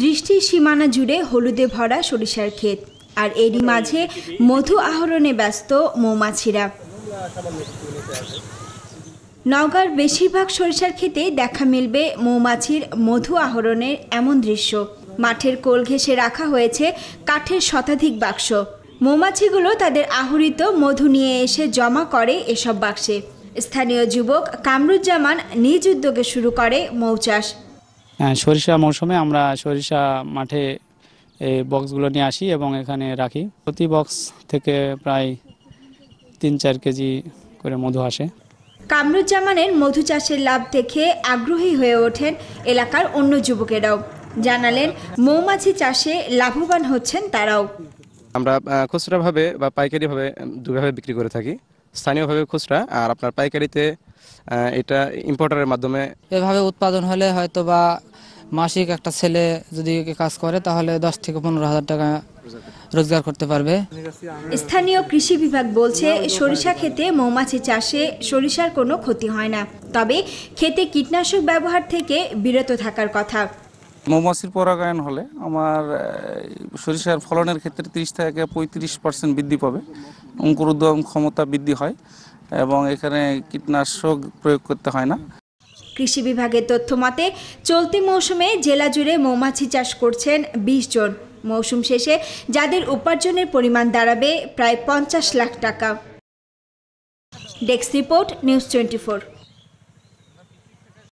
দৃষ্টির সীমানা জুড়ে হলুদে ভরা সরিষার ক্ষেত আর এরই মাঝে মধু আহরণে ব্যস্ত মৌমাছিরা নগর বেশিরভাগ সরিষার ক্ষেতে দেখা মিলবে মৌমাছির মধু আহরণের এমন দৃশ্য মাঠের কোল ঘেঁষে রাখা হয়েছে কাঠের শতাধিক বাক্স মৌমাছিগুলো তাদের আহরিত মধু নিয়ে এসে জমা করে এসব বাক্সে স্থানীয় যুবক কামরুজ্জামান নিজ উদ্যোগে শুরু করে মৌচাষ হ্যাঁ, সরিষা মৌসুমে আমরা সরিষা মাঠে এই বক্সগুলো নিয়ে আসি এবং এখানে রাখি প্রতি বক্স থেকে প্রায় তিন চার কেজি করে মধু আসে কামরুজ্জামানের মধু চাষের লাভ দেখে আগ্রহী হয়ে ওঠেন এলাকার অন্য যুবকেরাও জানালেন মৌমাছি চাষে লাভবান হচ্ছেন তারাও আমরা খুচরাভাবে বা পাইকারিভাবে দুভাবে বিক্রি করে থাকি স্থানীয়ভাবে খুচরা আর আপনার পাইকারিতে এটা ইম্পোর্টারের মাধ্যমে এভাবে উৎপাদন হলে হয়তো বা মাসিক একটা ছেলে যদি কাজ করে তাহলে দশ থেকে পনেরো হাজার টাকা রোজগার করতে পারবে স্থানীয় কৃষি বিভাগ বলছে সরিষা খেতে মৌমাছি চাষে সরিষার কোনো ক্ষতি হয় না তবে খেতে কীটনাশক ব্যবহার থেকে বিরত থাকার কথা মৌমাছির পরাগায়ন হলে আমার সরিষার ফলনের ক্ষেত্রে তিরিশ থেকে পঁয়ত্রিশ পার্সেন্ট বৃদ্ধি পাবে অঙ্কুরোদ্গম ক্ষমতা বৃদ্ধি হয় এবং এখানে কীটনাশক প্রয়োগ করতে হয় না কৃষি বিভাগের তথ্য মতে চলতি মৌসুমে জেলা জুড়ে মৌমাছি চাষ করছেন বিশ জন মৌসুম শেষে যাদের উপার্জনের পরিমাণ দাঁড়াবে প্রায় পঞ্চাশ লাখ টাকা ডেস্ক রিপোর্ট নিউজ টোয়েন্টি